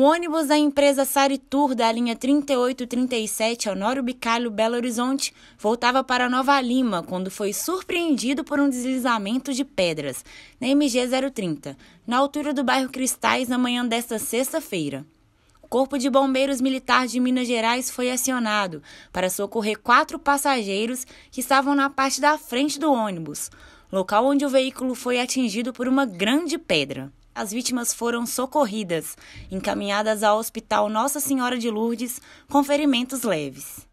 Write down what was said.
O ônibus da empresa Saritur da linha 3837 Honório Bicalho Belo Horizonte voltava para Nova Lima quando foi surpreendido por um deslizamento de pedras na MG 030, na altura do bairro Cristais, na manhã desta sexta-feira. O Corpo de Bombeiros Militar de Minas Gerais foi acionado para socorrer quatro passageiros que estavam na parte da frente do ônibus, local onde o veículo foi atingido por uma grande pedra as vítimas foram socorridas, encaminhadas ao Hospital Nossa Senhora de Lourdes com ferimentos leves.